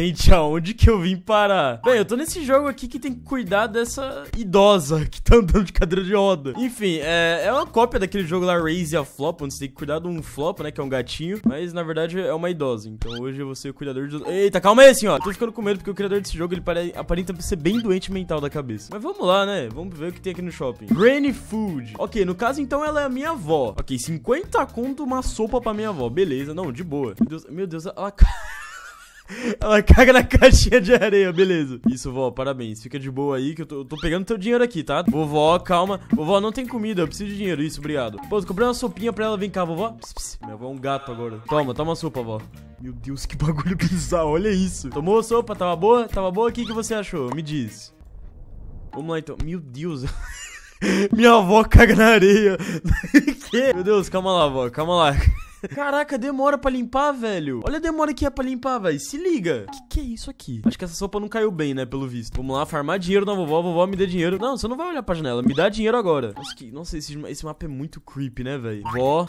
Gente, aonde que eu vim parar? Bem, eu tô nesse jogo aqui que tem que cuidar dessa idosa que tá andando de cadeira de roda. Enfim, é, é uma cópia daquele jogo lá, Raise a Flop, onde você tem que cuidar de um flop, né, que é um gatinho. Mas, na verdade, é uma idosa. Então, hoje eu vou ser o cuidador de... Eita, calma aí, senhora. Tô ficando com medo porque o criador desse jogo, ele pare... aparenta ser bem doente mental da cabeça. Mas vamos lá, né? Vamos ver o que tem aqui no shopping. Granny Food. Ok, no caso, então, ela é a minha avó. Ok, 50 conto uma sopa pra minha avó. Beleza, não, de boa. Meu Deus, meu Deus ela... Ela caga na caixinha de areia, beleza. Isso, vó, parabéns. Fica de boa aí, que eu tô, eu tô, pegando teu dinheiro aqui, tá? Vovó, calma. Vovó, não tem comida, eu preciso de dinheiro. Isso, obrigado. Pô, eu comprei uma sopinha pra ela. Vem cá, vovó. Pss, pss. Minha avó é um gato agora. Toma, toma sopa, vó. Meu Deus, que bagulho bizarro, olha isso. Tomou sopa, tava boa? Tava boa? O que, que você achou? Me diz. Vamos lá, então. Meu Deus. Minha avó caga na areia. que? Meu Deus, calma lá, vó. Calma lá. Caraca, demora pra limpar, velho. Olha a demora que é pra limpar, velho. Se liga. O que, que, é isso aqui? Acho que essa sopa não caiu bem, né, pelo visto. Vamos lá, farmar dinheiro da vovó. Vovó, me dê dinheiro. Não, você não vai olhar pra janela. Me dá dinheiro agora. Nossa, que... Nossa esse, esse mapa é muito creepy, né, velho? Vó...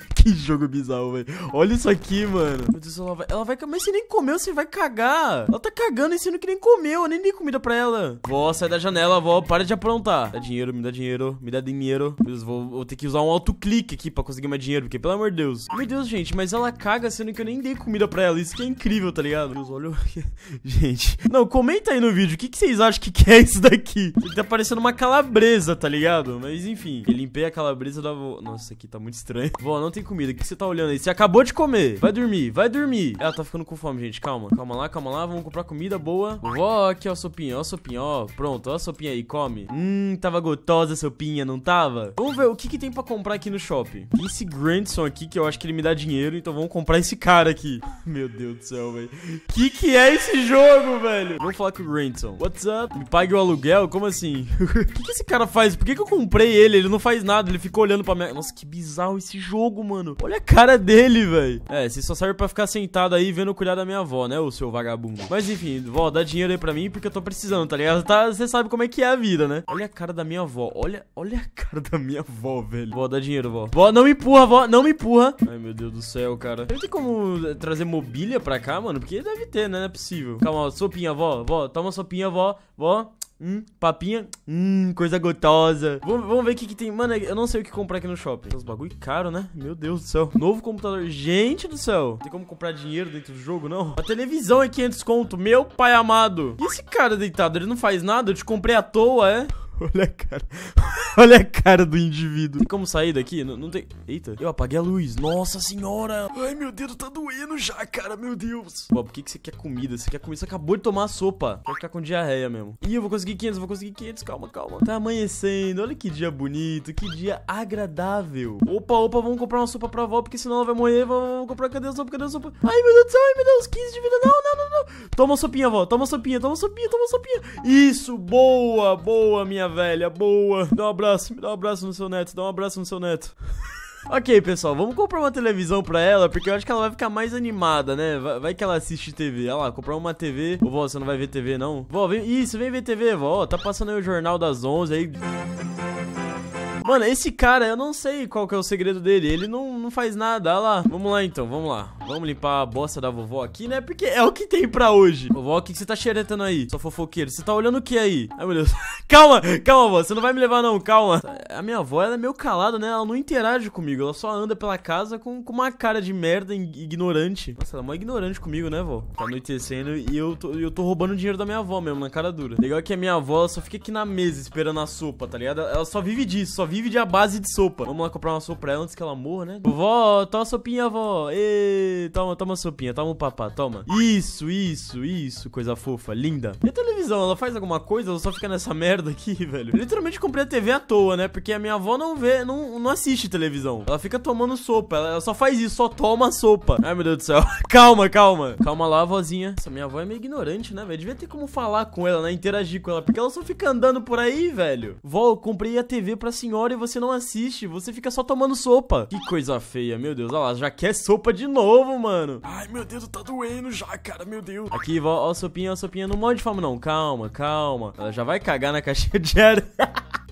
que jogo bizarro, velho. Olha isso aqui, mano. Meu Deus, ela vai. Ela vai. Mas você nem comeu, você vai cagar. Ela tá cagando e sendo que nem comeu. Eu nem dei comida pra ela. Vó, sai da janela, vó. Para de aprontar. Dá dinheiro, me dá dinheiro, me dá dinheiro. Deus, vou, vou ter que usar um autoclique aqui pra conseguir meu dinheiro, porque, pelo amor de Deus. Meu Deus, gente, mas ela caga sendo que eu nem dei comida pra ela. Isso que é incrível, tá ligado? Meu Deus, olha. gente. Não, comenta aí no vídeo o que, que vocês acham que, que é isso daqui. Ele tá parecendo uma calabresa, tá ligado? Mas enfim. Eu limpei a calabresa da vó. Nossa, aqui tá muito estranho. Vó, não tem comida. O que você tá olhando aí? Você acabou de comer. Vai dormir, vai dormir. Ela tá ficando com fome, gente. Calma, calma lá, calma lá. Vamos comprar comida boa. Vó, aqui, ó, sopinha, ó, sopinha, ó. Pronto, ó, sopinha aí, come. Hum, tava gostosa a sopinha, não tava? Vamos ver o que, que tem pra comprar aqui no shopping. Esse Grandson aqui, que eu acho que ele me dá dinheiro, então vamos comprar esse cara aqui. Meu Deus do céu, velho. Que que é esse jogo, velho? Vamos falar com o Grandson. What's up? Me pague o aluguel? Como assim? O que, que esse cara faz? Por que, que eu comprei ele? Ele não faz nada, ele ficou olhando pra minha... Nossa, que bizarro esse jogo fogo, mano. Olha a cara dele, velho. É, você só serve pra ficar sentado aí vendo cuidar da minha avó, né, ô seu vagabundo. Mas enfim, vó, dá dinheiro aí pra mim porque eu tô precisando, tá ligado? Tá, você sabe como é que é a vida, né? Olha a cara da minha avó. Olha, olha a cara da minha avó, velho. Vó, dá dinheiro, vó. Vó, não me empurra, vó. Não me empurra. Ai, meu Deus do céu, cara. tem como eh, trazer mobília pra cá, mano? Porque deve ter, né? Não é possível. Calma, sopinha, vó. Vó, toma sopinha, vó. Vó. Hum, papinha. Hum, coisa gostosa. Vamos, vamos ver o que, que tem. Mano, eu não sei o que comprar aqui no shopping. os bagulho caro, né? Meu Deus do céu. Novo computador. Gente do céu. Tem como comprar dinheiro dentro do jogo, não? A televisão é 500 conto. Meu pai amado. E esse cara deitado? Ele não faz nada? Eu te comprei à toa, é? Olha a cara. Olha a cara do indivíduo. Tem como sair daqui? Não, não, tem. Eita, eu apaguei a luz. Nossa senhora. Ai, meu dedo tá doendo já, cara. Meu Deus. Bob, por que, que você quer comida? Você quer comida? Você acabou de tomar a sopa. Vai ficar com diarreia mesmo. Ih, eu vou conseguir 500, vou conseguir 500. Calma, calma. Tá amanhecendo. Olha que dia bonito. Que dia agradável. Opa, opa, vamos comprar uma sopa pra vó, porque senão ela vai morrer. Vamos comprar. Cadê a sopa? Cadê a sopa? Ai, meu Deus do céu. Ai, meu Deus. 15 de vida. Não, não, não, não. Toma sopinha, vó. Toma sopinha, toma sopinha, toma sopinha. Isso, boa, boa, minha velha, boa. Dá um abraço, me dá um abraço no seu neto, dá um abraço no seu neto. Ok, pessoal, vamos comprar uma televisão pra ela, porque eu acho que ela vai ficar mais animada, né? Vai, vai que ela assiste TV. Olha lá, comprar uma TV. Ô, vó, você não vai ver TV, não? Vó, vem... Isso, vem ver TV, vó. tá passando aí o Jornal das 11 aí... Mano, esse cara, eu não sei qual que é o segredo dele. Ele não, não faz nada. Olha lá. Vamos lá, então. Vamos lá. Vamos limpar a bosta da vovó aqui, né? Porque é o que tem pra hoje. Vovó, o que, que você tá xeretando aí? Só fofoqueiro. Você tá olhando o que aí? Ai, meu Deus. calma, calma, vó. Você não vai me levar, não. Calma. A minha avó, ela é meio calada, né? Ela não interage comigo. Ela só anda pela casa com, com uma cara de merda ignorante. Nossa, ela é mó ignorante comigo, né, vó? Tá anoitecendo e eu tô, eu tô roubando dinheiro da minha avó mesmo, na cara dura. Legal é que a minha avó só fica aqui na mesa esperando a sopa, tá ligado? Ela só vive disso, só vive vive de a base de sopa. Vamos lá comprar uma sopa pra ela antes que ela morra, né? Vó, toma sopinha, vó. Ê, toma, toma sopinha, toma o papá, toma. Isso, isso, isso. Coisa fofa, linda. E a televisão, ela faz alguma coisa ou só fica nessa merda aqui, velho? Eu literalmente comprei a TV à toa, né? Porque a minha avó não vê, não, não assiste televisão. Ela fica tomando sopa. Ela, ela só faz isso, só toma sopa. Ai, meu Deus do céu. calma, calma. Calma lá, vozinha. Essa minha avó é meio ignorante, né, velho? Devia ter como falar com ela, né? Interagir com ela. Porque ela só fica andando por aí, velho. Vó, eu comprei a TV pra senhora e você não assiste. Você fica só tomando sopa. Que coisa feia, meu Deus. Olha lá, já quer sopa de novo, mano. Ai, meu deus tá doendo já, cara, meu Deus. Aqui, ó, ó a sopinha, ó a sopinha. Não morre de fome, não. Calma, calma. Ela já vai cagar na caixinha de areia.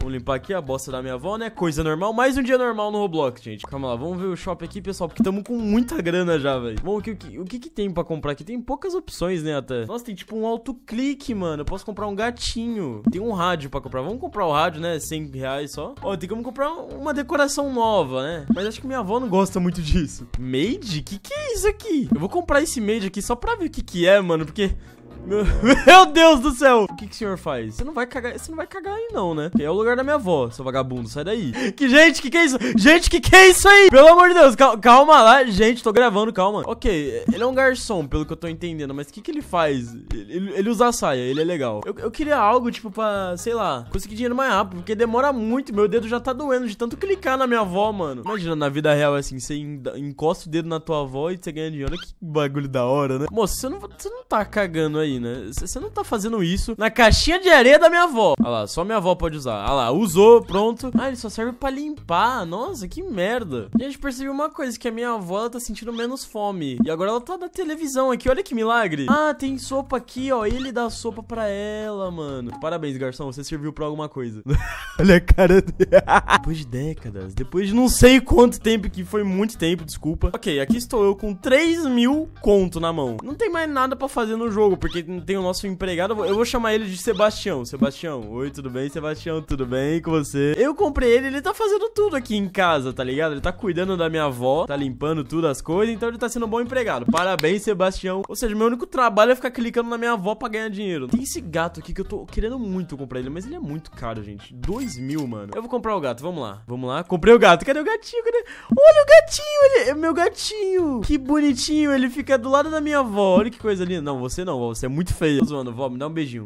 Vamos limpar aqui a bosta da minha avó, né? Coisa normal. Mais um dia normal no Roblox, gente. Calma lá, vamos ver o shopping aqui, pessoal, porque estamos com muita grana já, velho. Bom, o que, o que, o que, que tem pra comprar aqui? Tem poucas opções, né, até. Nossa, tem tipo um autoclique, mano. Eu posso comprar um gatinho. Tem um rádio pra comprar. Vamos comprar o rádio, né? 100 reais só. Ó, tem como comprar uma decoração nova, né? Mas acho que minha avó não gosta muito disso. Made? Que que é isso aqui? Eu vou comprar esse made aqui só pra ver o que que é, mano, porque... Meu Deus do céu! O que, que o senhor faz? Você não vai cagar, você não vai cagar aí não, né? Que é o lugar da minha avó, seu vagabundo, sai daí. Que gente, que que é isso? Gente, que que é isso aí? Pelo amor de Deus, cal calma lá. Gente, tô gravando, calma. Ok, ele é um garçom, pelo que eu tô entendendo, mas o que que ele faz? Ele, ele usa saia, ele é legal. Eu, eu, queria algo, tipo, pra, sei lá, conseguir dinheiro mais rápido, porque demora muito, meu dedo já tá doendo de tanto clicar na minha avó, mano. Imagina, na vida real, assim, você encosta o dedo na tua avó e você ganha dinheiro. Olha que bagulho da hora, né? Moço, você não, você não tá cagando aí aí, né? Você não tá fazendo isso na caixinha de areia da minha avó. Ah lá, só minha avó pode usar. Ah lá, usou, pronto. Ah, ele só serve pra limpar. Nossa, que merda. E a gente percebeu uma coisa, que a minha avó, ela tá sentindo menos fome. E agora ela tá na televisão aqui, olha que milagre. Ah, tem sopa aqui, ó. Ele dá sopa pra ela, mano. Parabéns, garçom, você serviu pra alguma coisa. olha a cara dele. depois de décadas, depois de não sei quanto tempo, que foi muito tempo, desculpa. Ok, aqui estou eu com 3 mil conto na mão. Não tem mais nada pra fazer no jogo, porque tem o nosso empregado. Eu vou chamar ele de Sebastião. Sebastião, oi, tudo bem? Sebastião, tudo bem com você? Eu comprei ele, ele tá fazendo tudo aqui em casa, tá ligado? Ele tá cuidando da minha avó, tá limpando tudo as coisas, então ele tá sendo um bom empregado. Parabéns, Sebastião. Ou seja, meu único trabalho é ficar clicando na minha avó pra ganhar dinheiro. Tem esse gato aqui que eu tô querendo muito comprar ele, mas ele é muito caro, gente. Dois mil, mano. Eu vou comprar o gato, vamos lá. Vamos lá. Comprei o gato. Cadê o gatinho? Cadê? Olha o gatinho, ele é meu gatinho. Que bonitinho, ele fica do lado da minha avó. Olha que coisa linda. Não, você não, você é muito feia. Tô zoando, vó, me dá um beijinho.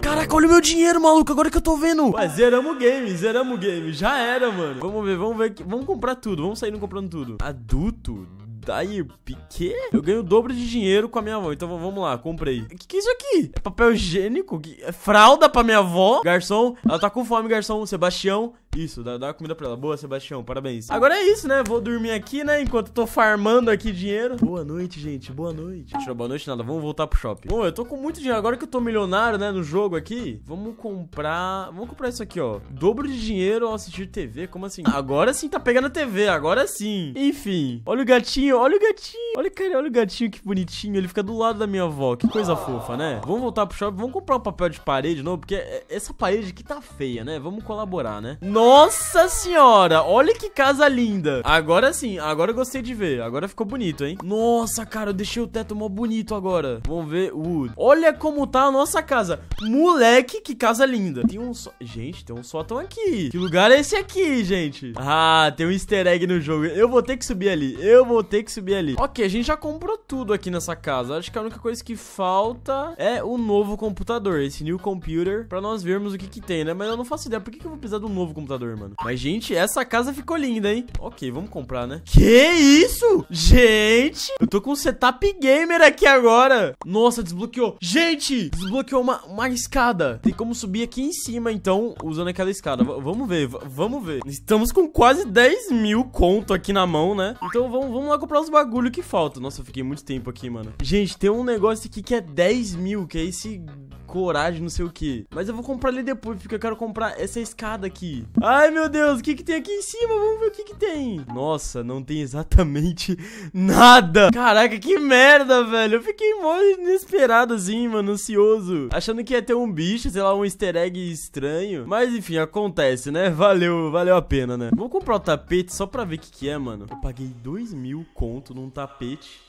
Caraca, olha o meu dinheiro, maluco, agora que eu tô vendo. Ué, zeramos o game, zeramos o game. Já era, mano. Vamos ver, vamos ver. Vamos comprar tudo, vamos sair comprando tudo. Adulto? Daí, piquê? Eu ganho o dobro de dinheiro com a minha avó. Então vamos lá, comprei. O que, que é isso aqui? É papel higiênico? É fralda pra minha avó? Garçom, ela tá com fome, garçom. Sebastião, isso, dá, dá comida pra ela. Boa, Sebastião, parabéns. Agora é isso, né? Vou dormir aqui, né? Enquanto tô farmando aqui dinheiro. Boa noite, gente. Boa noite. boa noite nada. Vamos voltar pro shopping. Bom, eu tô com muito dinheiro. Agora que eu tô milionário, né? No jogo aqui, vamos comprar... Vamos comprar isso aqui, ó. Dobro de dinheiro ao assistir TV. Como assim? Agora sim tá pegando a TV. Agora sim. Enfim. Olha o gatinho. Olha o gatinho. Olha, cara, olha o gatinho que bonitinho. Ele fica do lado da minha avó. Que coisa ah. fofa, né? Vamos voltar pro shopping. Vamos comprar um papel de parede novo, porque é, essa parede aqui tá feia, né? Vamos colaborar, né? Nossa senhora! Olha que casa linda! Agora sim, agora eu gostei de ver. Agora ficou bonito, hein? Nossa, cara, eu deixei o teto mó bonito agora. Vamos ver wood. Olha como tá a nossa casa. Moleque, que casa linda. Tem um só... So... Gente, tem um sótão aqui. Que lugar é esse aqui, gente? Ah, tem um easter egg no jogo. Eu vou ter que subir ali. Eu vou ter que subir ali. Ok, a gente já comprou tudo aqui nessa casa. Acho que a única coisa que falta é o novo computador, esse new computer, pra nós vermos o que que tem, né? Mas eu não faço ideia. Por que, que eu vou precisar de um novo computador, mano? Mas, gente, essa casa ficou linda, hein? Ok, vamos comprar, né? Que isso? Gente! Eu tô com um setup gamer aqui agora. Nossa, desbloqueou. Gente! Desbloqueou uma, uma escada. Tem como subir aqui em cima, então, usando aquela escada. V vamos ver, vamos ver. Estamos com quase 10 mil conto aqui na mão, né? Então, vamos, vamos lá comprar os bagulho que falta falta. Nossa, eu fiquei muito tempo aqui, mano. Gente, tem um negócio aqui que é 10 mil, que é esse coragem, não sei o que. Mas eu vou comprar ali depois, porque eu quero comprar essa escada aqui. Ai, meu Deus, o que que tem aqui em cima? Vamos ver o que que tem. Nossa, não tem exatamente nada. Caraca, que merda, velho. Eu fiquei mó inesperado assim, mano, ansioso. Achando que ia ter um bicho, sei lá, um easter egg estranho. Mas, enfim, acontece, né? Valeu, valeu a pena, né? Vou comprar o tapete só pra ver o que que é, mano. Eu paguei dois mil conto num tapete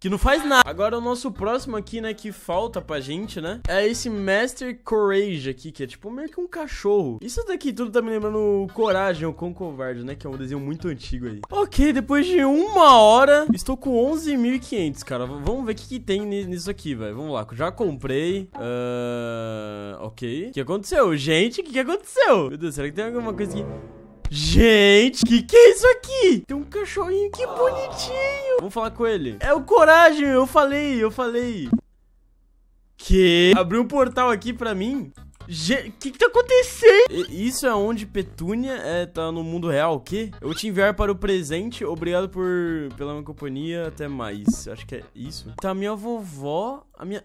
que não faz nada. Agora o nosso próximo aqui, né, que falta pra gente, né, é esse Master Courage aqui, que é tipo meio que um cachorro. Isso daqui tudo tá me lembrando Coragem, ou com Covarde, né, que é um desenho muito antigo aí. Ok, depois de uma hora, estou com 11.500, cara. V vamos ver o que, que tem nisso aqui, velho. Vamos lá, já comprei. Uh... Ok. O que aconteceu? Gente, o que, que aconteceu? Meu Deus, será que tem alguma coisa aqui... Gente, que que é isso aqui? Tem um cachorrinho, que bonitinho. Vamos falar com ele. É o Coragem, eu falei, eu falei. Que? Abriu um portal aqui pra mim? O que, que tá acontecendo? Isso é onde Petúnia é, tá no mundo real, o quê? Eu te enviar para o presente, obrigado por pela minha companhia, até mais. Acho que é isso. Tá minha vovó, a minha...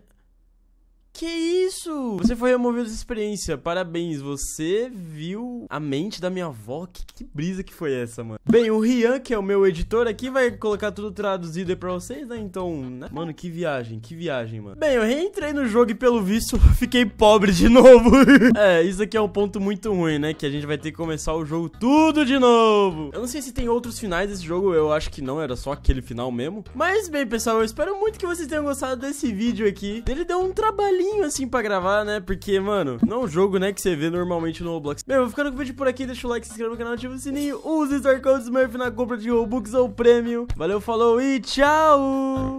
Que isso? Você foi removido dessa experiência. Parabéns, você viu a mente da minha avó. Que, que brisa que foi essa, mano? Bem, o Rian, que é o meu editor aqui, vai colocar tudo traduzido aí pra vocês, né? Então, né? Mano, que viagem, que viagem, mano. Bem, eu reentrei no jogo e pelo visto fiquei pobre de novo. é, isso aqui é um ponto muito ruim, né? Que a gente vai ter que começar o jogo tudo de novo. Eu não sei se tem outros finais desse jogo, eu acho que não, era só aquele final mesmo. Mas bem, pessoal, eu espero muito que vocês tenham gostado desse vídeo aqui. Ele deu um trabalhinho assim, pra gravar, né? Porque, mano, não é um jogo, né, que você vê normalmente no Roblox. Meu, vou ficando com o vídeo por aqui, deixa o like, se inscreve no canal, ativa o sininho, use o Star Smurf na compra de Robux ou prêmio. Valeu, falou e tchau!